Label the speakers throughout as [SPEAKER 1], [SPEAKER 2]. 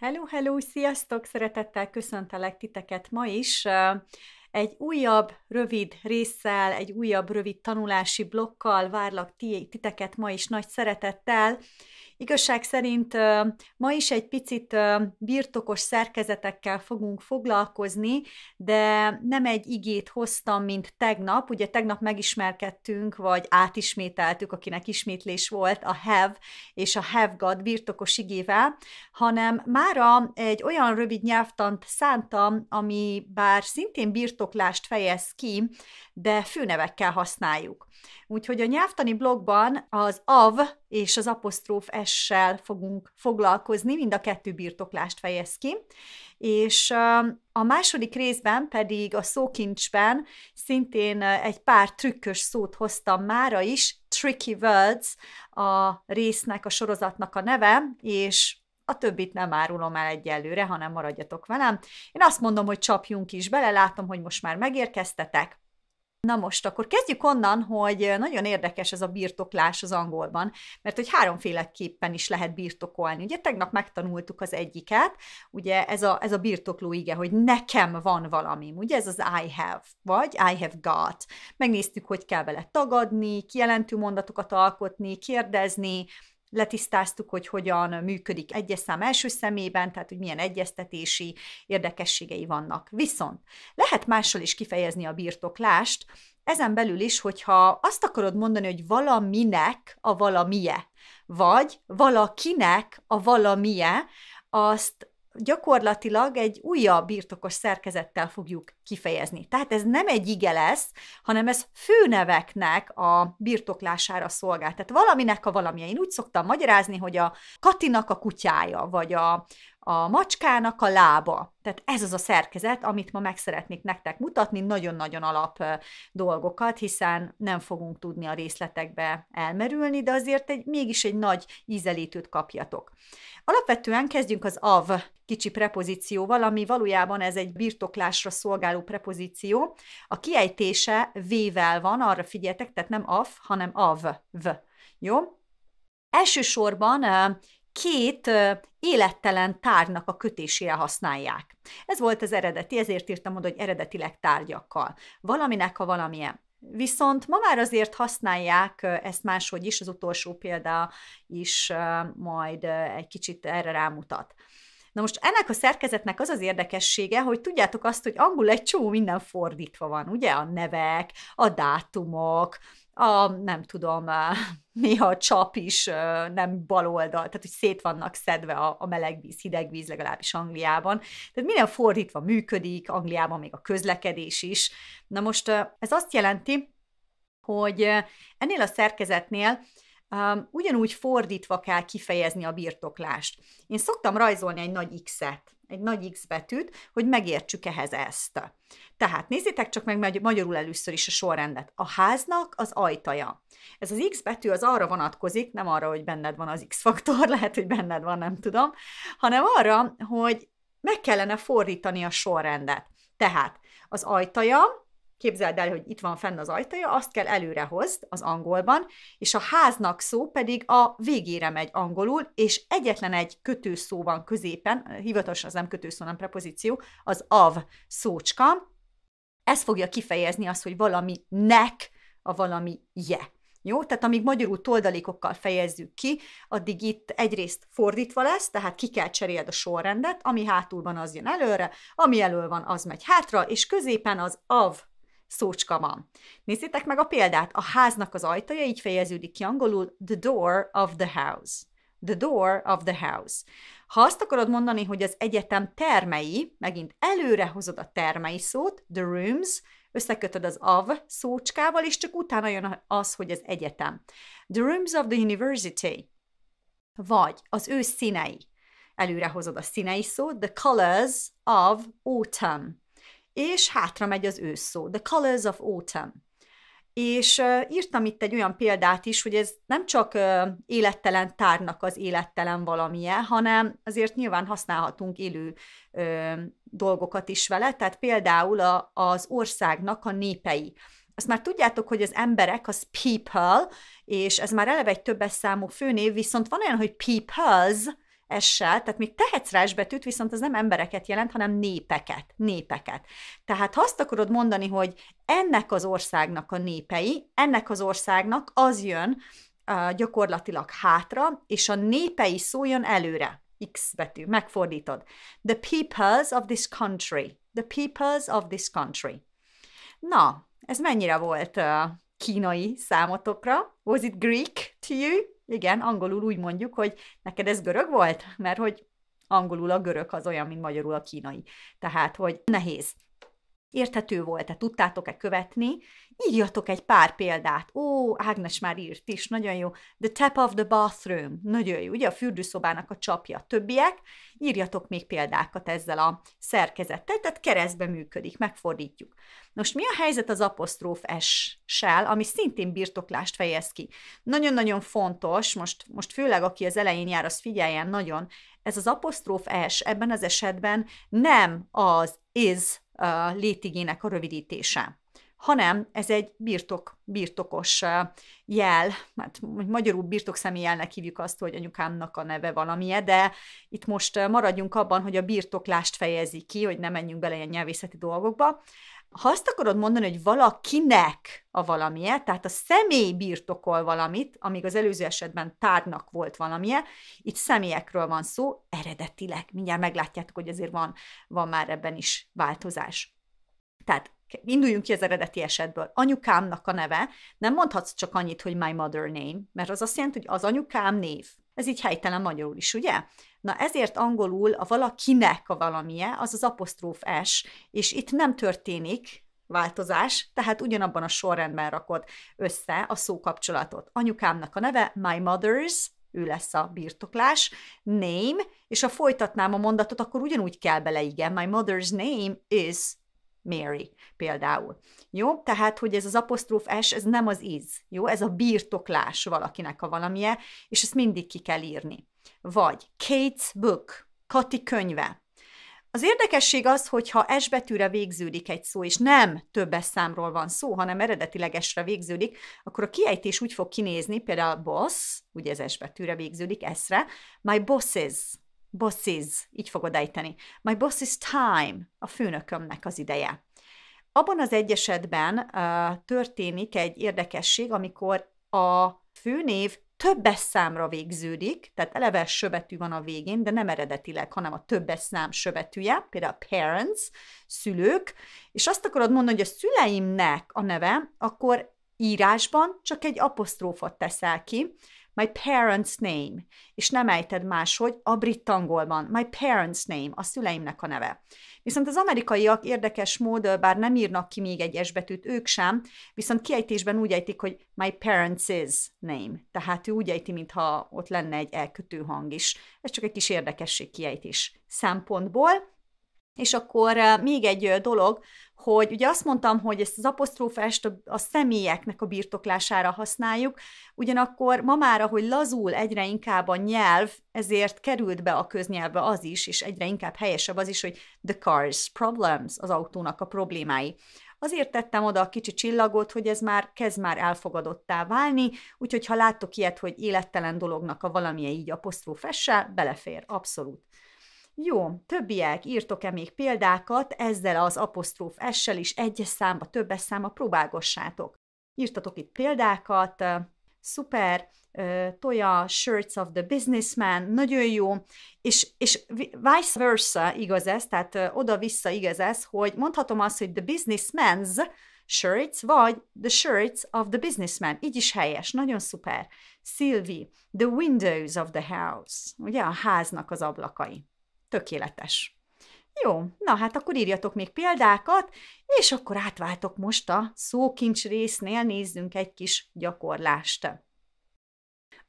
[SPEAKER 1] Hello, hello, sziasztok! Szeretettel köszöntelek titeket ma is. Eh, egy újabb, rövid résszel, egy újabb, rövid tanulási blokkal várlak titeket ma is nagy szeretettel, Igazság szerint ma is egy picit birtokos szerkezetekkel fogunk foglalkozni, de nem egy igét hoztam, mint tegnap. Ugye tegnap megismerkedtünk, vagy átismételtük, akinek ismétlés volt a have és a have got" birtokos igével, hanem mára egy olyan rövid nyelvtant szántam, ami bár szintén birtoklást fejez ki, de főnevekkel használjuk. Úgyhogy a nyelvtani blogban az av és az apostróf s-sel fogunk foglalkozni, mind a kettő birtoklást fejez ki, és a második részben pedig a szókincsben szintén egy pár trükkös szót hoztam mára is, Tricky Words a résznek, a sorozatnak a neve, és a többit nem árulom el egyelőre, hanem maradjatok velem. Én azt mondom, hogy csapjunk is bele, látom, hogy most már megérkeztetek. Na most akkor kezdjük onnan, hogy nagyon érdekes ez a birtoklás az angolban, mert hogy háromféleképpen is lehet birtokolni. Ugye tegnap megtanultuk az egyiket, ugye ez a, ez a birtokló ige, hogy nekem van valami, ugye ez az I have, vagy I have got. Megnéztük, hogy kell vele tagadni, kijelentő mondatokat alkotni, kérdezni, letisztáztuk, hogy hogyan működik egyes szám első szemében, tehát hogy milyen egyeztetési érdekességei vannak. Viszont lehet mással is kifejezni a birtoklást, ezen belül is, hogyha azt akarod mondani, hogy valaminek a valamie, vagy valakinek a valamie, azt gyakorlatilag egy újabb birtokos szerkezettel fogjuk kifejezni. Tehát ez nem egy ige lesz, hanem ez főneveknek a birtoklására szolgál. Tehát valaminek a valamilyen. Én úgy szoktam magyarázni, hogy a Katinak a kutyája, vagy a, a macskának a lába. Tehát ez az a szerkezet, amit ma meg szeretnék nektek mutatni, nagyon-nagyon alap dolgokat, hiszen nem fogunk tudni a részletekbe elmerülni, de azért egy, mégis egy nagy ízelítőt kapjatok. Alapvetően kezdjünk az av kicsi prepozícióval, ami valójában ez egy birtoklásra szolgáló prepozíció. A kiejtése v-vel van, arra figyeltek, tehát nem av, hanem av, v. Jó? Elsősorban két élettelen tárgynak a kötésére használják. Ez volt az eredeti, ezért írtam oda, hogy eredetileg tárgyakkal. Valaminek a valamilyen. Viszont ma már azért használják ezt máshogy is, az utolsó példa is majd egy kicsit erre rámutat. Na most ennek a szerkezetnek az az érdekessége, hogy tudjátok azt, hogy angol egy csomó minden fordítva van, ugye? A nevek, a dátumok, a, nem tudom, néha a csap is nem baloldal, tehát hogy szét vannak szedve a, a meleg víz, hideg víz legalábbis Angliában. Tehát minden fordítva működik, Angliában még a közlekedés is. Na most ez azt jelenti, hogy ennél a szerkezetnél ugyanúgy fordítva kell kifejezni a birtoklást. Én szoktam rajzolni egy nagy X-et, egy nagy X betűt, hogy megértsük ehhez ezt. Tehát nézzétek csak meg magyarul először is a sorrendet. A háznak az ajtaja. Ez az X betű az arra vonatkozik, nem arra, hogy benned van az X faktor, lehet, hogy benned van, nem tudom, hanem arra, hogy meg kellene fordítani a sorrendet. Tehát az ajtaja, képzeld el, hogy itt van fenn az ajtaja, azt kell előre hozd az angolban, és a háznak szó pedig a végére megy angolul, és egyetlen egy kötőszó van középen, hivatalos az nem kötőszó, nem prepozíció, az av szócska, ez fogja kifejezni azt, hogy valami nek, a valami je. Jó? Tehát amíg magyarul toldalékokkal fejezzük ki, addig itt egyrészt fordítva lesz, tehát ki kell cseréld a sorrendet, ami hátul van, az jön előre, ami elől van, az megy hátra, és középen az av szócska van. Nézzétek meg a példát. A háznak az ajtaja így fejeződik ki angolul, the door of the house. The door of the house. Ha azt akarod mondani, hogy az egyetem termei, megint előre hozod a termei szót, the rooms, összekötöd az of szócskával, és csak utána jön az, hogy az egyetem. The rooms of the university. Vagy az ő színei. Előre hozod a színei szót, the colors of autumn és hátra megy az ősszó, The Colors of Autumn. És uh, írtam itt egy olyan példát is, hogy ez nem csak uh, élettelen tárnak az élettelen valamilyen, hanem azért nyilván használhatunk élő uh, dolgokat is vele, tehát például a, az országnak a népei. Azt már tudjátok, hogy az emberek az people, és ez már eleve egy többes számú főnév, viszont van olyan, hogy peoples, essel, tehát még tehetsz rá betűt, viszont ez nem embereket jelent, hanem népeket, népeket. Tehát ha azt akarod mondani, hogy ennek az országnak a népei, ennek az országnak az jön uh, gyakorlatilag hátra, és a népei szó jön előre. X betű, megfordítod. The peoples of this country. The peoples of this country. Na, ez mennyire volt uh, kínai számotokra? Was it Greek to you? igen, angolul úgy mondjuk, hogy neked ez görög volt? Mert hogy angolul a görög az olyan, mint magyarul a kínai. Tehát, hogy nehéz. Érthető volt-e, tudtátok-e követni, Írjatok egy pár példát. Ó, Ágnes már írt is, nagyon jó. The tap of the bathroom, nagyon jó. Ugye a fürdőszobának a csapja. Többiek, írjatok még példákat ezzel a szerkezettel, tehát keresztbe működik, megfordítjuk. Most mi a helyzet az apostróf S-sel, ami szintén birtoklást fejez ki? Nagyon-nagyon fontos, most, most főleg aki az elején jár, az figyeljen nagyon, ez az apostróf S ebben az esetben nem az is uh, létigének a rövidítése hanem ez egy birtok, birtokos jel, hát magyarul birtok személyelnek hívjuk azt, hogy anyukámnak a neve valamilyen, de itt most maradjunk abban, hogy a birtoklást fejezi ki, hogy ne menjünk bele ilyen nyelvészeti dolgokba. Ha azt akarod mondani, hogy valakinek a valamilyen, tehát a személy birtokol valamit, amíg az előző esetben tárnak volt valamilyen, itt személyekről van szó eredetileg. Mindjárt meglátjátok, hogy azért van, van már ebben is változás. Tehát induljunk ki az eredeti esetből. Anyukámnak a neve, nem mondhatsz csak annyit, hogy my mother name, mert az azt jelenti, hogy az anyukám név. Ez így helytelen magyarul is, ugye? Na ezért angolul a valakinek a valamie, az az apostróf S, és itt nem történik változás, tehát ugyanabban a sorrendben rakod össze a szókapcsolatot. Anyukámnak a neve, my mother's, ő lesz a birtoklás, name, és ha folytatnám a mondatot, akkor ugyanúgy kell bele, igen, my mother's name is Mary például. Jó? Tehát, hogy ez az apostrof S, ez nem az íz, jó? Ez a birtoklás valakinek a valamie, és ezt mindig ki kell írni. Vagy Kate's book, Kati könyve. Az érdekesség az, hogy ha S betűre végződik egy szó, és nem többes számról van szó, hanem eredetilegesre végződik, akkor a kiejtés úgy fog kinézni, például boss, ugye ez S betűre végződik, S-re, my bosses, bosses, így fogod ejteni. My boss is time, a főnökömnek az ideje. Abban az egy esetben uh, történik egy érdekesség, amikor a főnév többes számra végződik, tehát eleve söbetű van a végén, de nem eredetileg, hanem a többes szám söbetűje, például parents, szülők, és azt akarod mondani, hogy a szüleimnek a neve, akkor írásban csak egy apostrófot teszel ki, my parents' name, és nem ejted máshogy a brit angolban my parents' name, a szüleimnek a neve. Viszont az amerikaiak érdekes mód, bár nem írnak ki még egy esbetűt, betűt, ők sem, viszont kiejtésben úgy ejtik, hogy my parents' name. Tehát ő úgy ejti, mintha ott lenne egy elkötő hang is. Ez csak egy kis érdekesség kiejtés szempontból. És akkor eh, még egy eh, dolog, hogy ugye azt mondtam, hogy ezt az apostrófást a személyeknek a birtoklására használjuk, ugyanakkor ma már, ahogy lazul egyre inkább a nyelv, ezért került be a köznyelvbe az is, és egyre inkább helyesebb az is, hogy the car's problems, az autónak a problémái. Azért tettem oda a kicsi csillagot, hogy ez már kezd már elfogadottá válni, úgyhogy ha láttok ilyet, hogy élettelen dolognak a valamilyen így apostrófessel, belefér, abszolút. Jó, többiek, írtok-e még példákat, ezzel az apostróf essel is egyes számba, többes számba próbálgassátok. Írtatok itt példákat, szuper, Toya, Shirts of the Businessman, nagyon jó, és, és vice versa igaz ez, tehát oda-vissza igaz ez, hogy mondhatom azt, hogy the businessman's shirts, vagy the shirts of the businessman, így is helyes, nagyon szuper. Sylvie, the windows of the house, ugye a háznak az ablakai. Tökéletes. Jó, na hát akkor írjatok még példákat, és akkor átváltok most a szókincs résznél, nézzünk egy kis gyakorlást.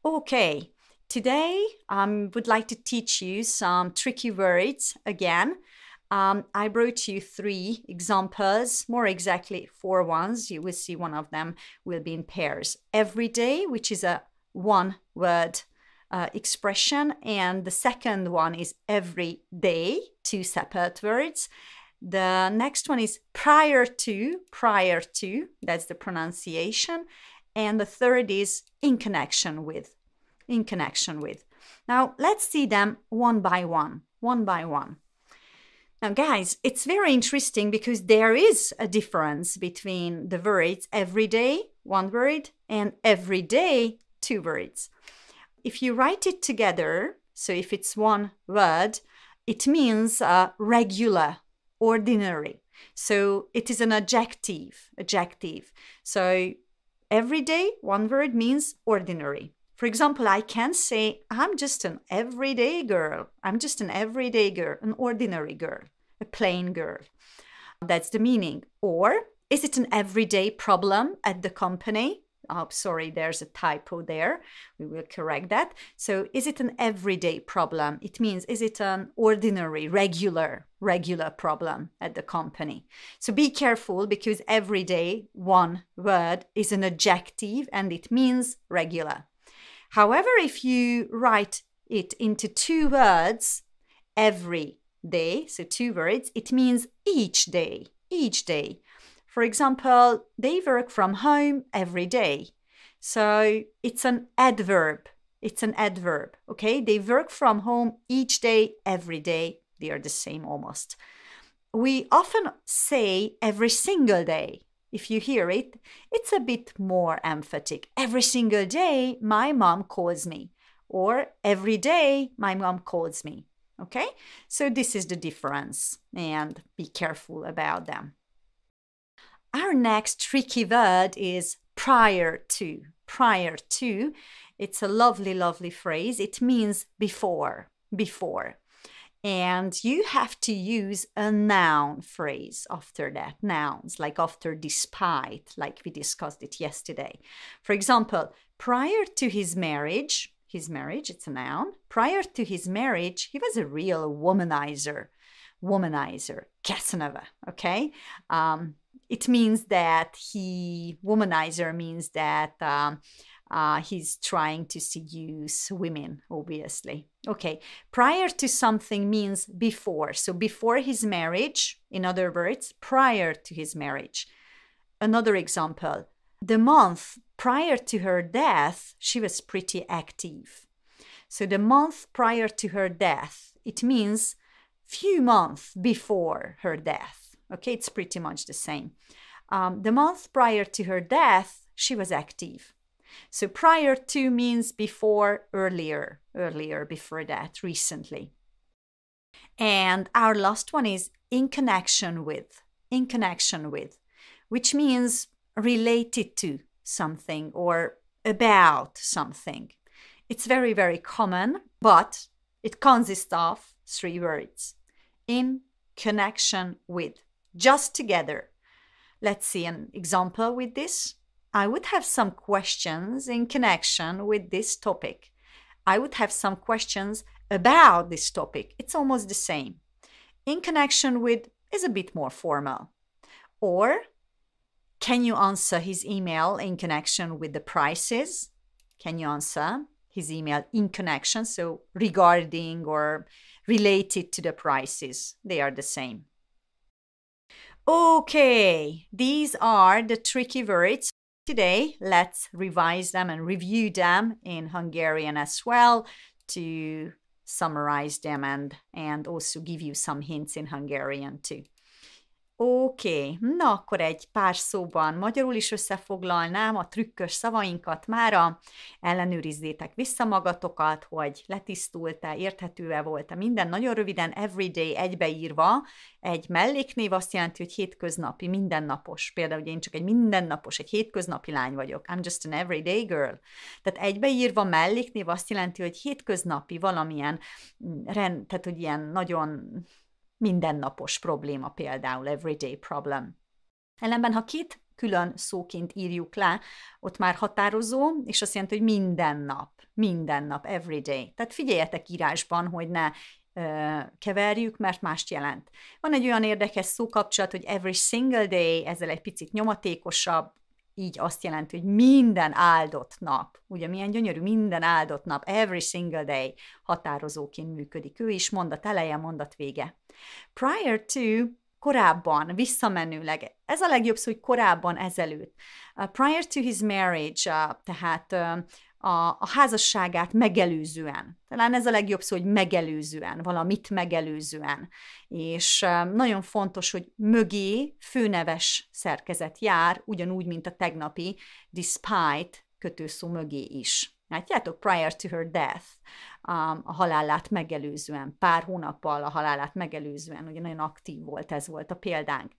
[SPEAKER 1] Okay, today I um, would like to teach you some tricky words again. Um, I brought you three examples, more exactly four ones. You will see one of them will be in pairs. Every day, which is a one word uh, expression, and the second one is every day, two separate words. The next one is prior to, prior to, that's the pronunciation. And the third is in connection with, in connection with. Now let's see them one by one, one by one. Now, guys, it's very interesting because there is a difference between the words every day, one word, and every day, two words. If you write it together, so if it's one word, it means uh, regular, ordinary. So it is an adjective, adjective. So every day, one word means ordinary. For example, I can say, I'm just an everyday girl. I'm just an everyday girl, an ordinary girl, a plain girl. That's the meaning. Or is it an everyday problem at the company? oh, sorry, there's a typo there. We will correct that. So is it an everyday problem? It means, is it an ordinary, regular, regular problem at the company? So be careful because every day one word is an adjective and it means regular. However, if you write it into two words, every day, so two words, it means each day, each day. For example, they work from home every day. So it's an adverb. It's an adverb, okay? They work from home each day, every day. They are the same almost. We often say every single day. If you hear it, it's a bit more emphatic. Every single day, my mom calls me. Or every day, my mom calls me. Okay? So this is the difference, and be careful about them. Our next tricky word is prior to. Prior to. It's a lovely, lovely phrase. It means before. Before. And you have to use a noun phrase after that. Nouns, like after despite, like we discussed it yesterday. For example, prior to his marriage, his marriage, it's a noun. Prior to his marriage, he was a real womanizer, womanizer, Casanova, okay? Um, it means that he womanizer means that um, uh, he's trying to seduce women obviously okay prior to something means before so before his marriage in other words prior to his marriage another example the month prior to her death she was pretty active so the month prior to her death it means few months before her death Okay, it's pretty much the same. Um, the month prior to her death, she was active. So prior to means before, earlier, earlier, before that, recently. And our last one is in connection with, in connection with, which means related to something or about something. It's very, very common, but it consists of three words in connection with just together. Let's see an example with this. I would have some questions in connection with this topic. I would have some questions about this topic. It's almost the same. In connection with is a bit more formal. Or can you answer his email in connection with the prices? Can you answer his email in connection? So regarding or related to the prices, they are the same. Okay, these are the tricky words. Today, let's revise them and review them in Hungarian as well to summarize them and, and also give you some hints in Hungarian too. Oké, okay. na akkor egy pár szóban magyarul is összefoglalnám a trükkös szavainkat mára, ellenőrizzétek vissza magatokat, hogy letisztult-e, érthető-e volt-e minden. Nagyon röviden everyday egybeírva egy melléknév azt jelenti, hogy hétköznapi, mindennapos. Például, hogy én csak egy mindennapos, egy hétköznapi lány vagyok. I'm just an everyday girl. Tehát egybeírva melléknév azt jelenti, hogy hétköznapi valamilyen, rend, tehát hogy ilyen nagyon Mindennapos probléma például, everyday problem. Ellenben, ha két külön szóként írjuk le, ott már határozó, és azt jelenti, hogy minden nap, minden nap, everyday. Tehát figyeljetek írásban, hogy ne ö, keverjük, mert mást jelent. Van egy olyan érdekes szókapcsolat, hogy every single day, ezzel egy picit nyomatékosabb, így azt jelenti, hogy minden áldott nap, ugye milyen gyönyörű, minden áldott nap, every single day határozóként működik. Ő is mondat eleje, mondat vége. Prior to korábban, visszamenőleg, ez a legjobb szó, hogy korábban, ezelőtt. Uh, prior to his marriage, uh, tehát uh, a, a házasságát megelőzően. Talán ez a legjobb szó, hogy megelőzően, valamit megelőzően. És nagyon fontos, hogy mögé főneves szerkezet jár, ugyanúgy, mint a tegnapi despite kötőszó mögé is. Látjátok, prior to her death, a halálát megelőzően, pár hónappal a halálát megelőzően, ugye nagyon aktív volt, ez volt a példánk.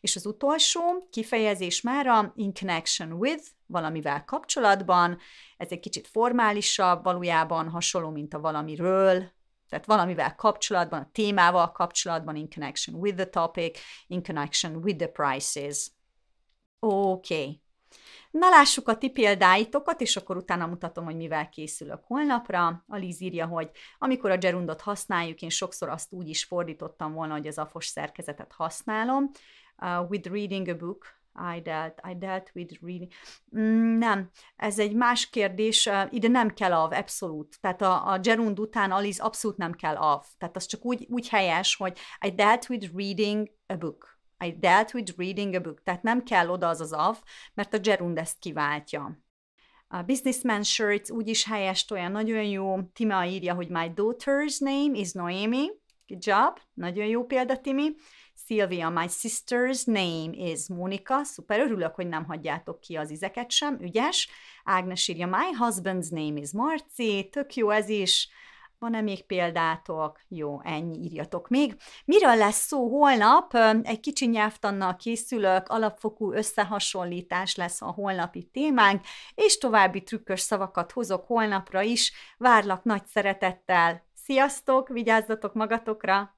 [SPEAKER 1] És az utolsó kifejezés már a in connection with, valamivel kapcsolatban, ez egy kicsit formálisabb, valójában hasonló, mint a valamiről, tehát valamivel kapcsolatban, a témával kapcsolatban, in connection with the topic, in connection with the prices. Oké, okay. Na lássuk a ti példáitokat, és akkor utána mutatom, hogy mivel készülök holnapra. Aliz írja, hogy amikor a gerundot használjuk, én sokszor azt úgy is fordítottam volna, hogy az afos szerkezetet használom. Uh, with reading a book, I dealt, I dealt with reading. Mm, nem, ez egy más kérdés, uh, ide nem kell av, abszolút. Tehát a, a gerund után Aliz abszolút nem kell av. Tehát az csak úgy, úgy helyes, hogy I dealt with reading a book. I dealt with reading a book. Tehát nem kell oda az az av, mert a gerund ezt kiváltja. A businessman shirt is helyest olyan nagyon jó. Tima írja, hogy my daughter's name is Noemi. Good job. Nagyon jó példa, Timi. Sylvia, my sister's name is Monica. Szuper, örülök, hogy nem hagyjátok ki az izeket sem. Ügyes. Ágnes írja, my husband's name is Marci. Tök jó ez is. Van-e még példátok? Jó, ennyi, írjatok még. Miről lesz szó holnap? Egy kicsi nyelvtannal készülök, alapfokú összehasonlítás lesz a holnapi témánk, és további trükkös szavakat hozok holnapra is. Várlak nagy szeretettel. Sziasztok, vigyázzatok magatokra!